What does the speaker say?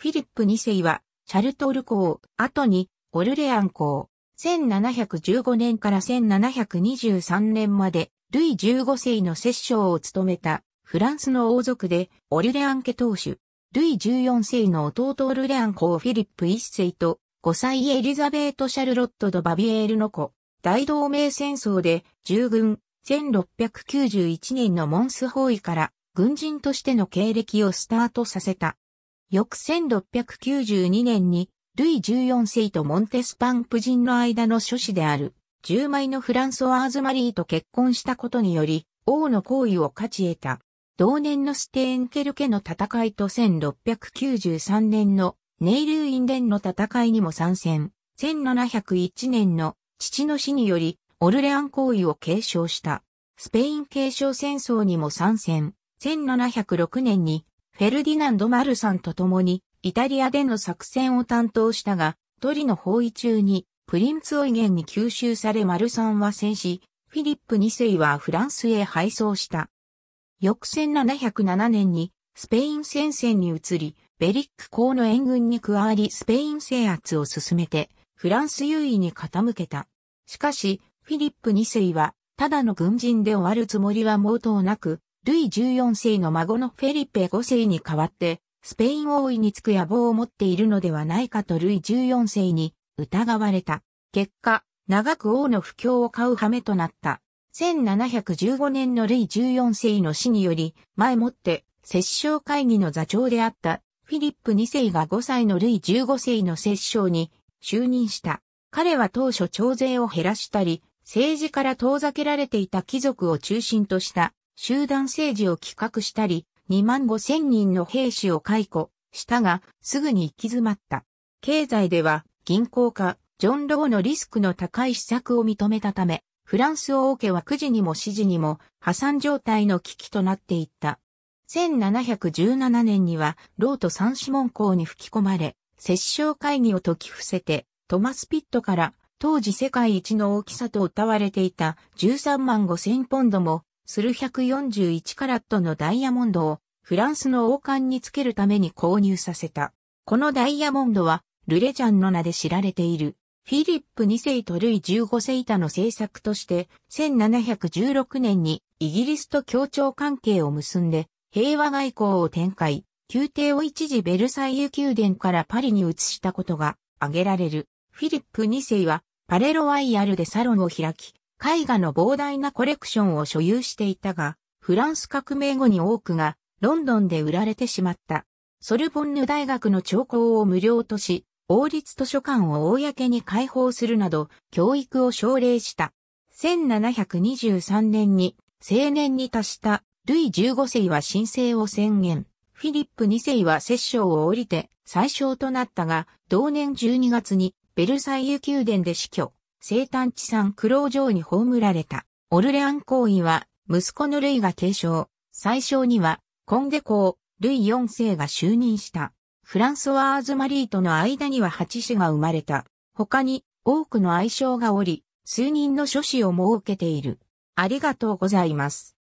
フィリップ2世は、チャルトール公、後に、オルレアン公、1715年から1723年まで、ルイ15世の摂政を務めた、フランスの王族で、オルレアン家当主、ルイ14世の弟オルレアン公フィリップ1世と、5歳エリザベート・シャルロット・ド・バビエールの子、大同盟戦争で、従軍、1691年のモンス包囲から、軍人としての経歴をスタートさせた。翌1692年に、ルイ14世とモンテスパンプ人の間の諸子である、10枚のフランソワーズ・マリーと結婚したことにより、王の行為を勝ち得た。同年のステーンケルケの戦いと1693年のネイルーインデンの戦いにも参戦。1701年の父の死によりオルレアン行為を継承した。スペイン継承戦争にも参戦。1706年にフェルディナンド・マルさんと共に、イタリアでの作戦を担当したが、トリの包囲中に、プリンツオイゲンに吸収されマルさんは戦死、フィリップ2世はフランスへ敗走した。翌1707年に、スペイン戦線に移り、ベリック公の援軍に加わりスペイン制圧を進めて、フランス優位に傾けた。しかし、フィリップ2世は、ただの軍人で終わるつもりは毛頭なく、ルイ14世の孫のフェリペ5世に代わって、スペイン王位につく野望を持っているのではないかとルイ14世に疑われた。結果、長く王の不況を買う羽目となった。1715年のルイ14世の死により、前もって摂政会議の座長であったフィリップ2世が5歳のルイ15世の摂政に就任した。彼は当初徴税を減らしたり、政治から遠ざけられていた貴族を中心とした集団政治を企画したり、2万5千人の兵士を解雇したが、すぐに行き詰まった。経済では、銀行家、ジョン・ローのリスクの高い施策を認めたため、フランス王家は9時にも指示にも破産状態の危機となっていった。1717年には、ローと三子門校に吹き込まれ、摂政会議を解き伏せて、トマス・ピットから、当時世界一の大きさと謳われていた13万5千ポンドもする141カラットのダイヤモンドをフランスの王冠につけるために購入させた。このダイヤモンドはルレジャンの名で知られている。フィリップ2世とルイ15世板の政策として1716年にイギリスと協調関係を結んで平和外交を展開、宮廷を一時ベルサイユ宮殿からパリに移したことが挙げられる。フィリップ2世はパレロワイヤルでサロンを開き、絵画の膨大なコレクションを所有していたが、フランス革命後に多くがロンドンで売られてしまった。ソルボンヌ大学の兆候を無料とし、王立図書館を公に開放するなど、教育を奨励した。1723年に、青年に達したルイ15世は申請を宣言。フィリップ2世は摂政を降りて最小となったが、同年12月にベルサイユ宮殿で死去。生誕地産苦労城に葬られた。オルレアン行為は、息子のルイが継承、最初には、コンデ公、ルイ4世が就任した。フランソワーズ・マリーとの間には8子が生まれた。他に、多くの愛称がおり、数人の諸子を設けている。ありがとうございます。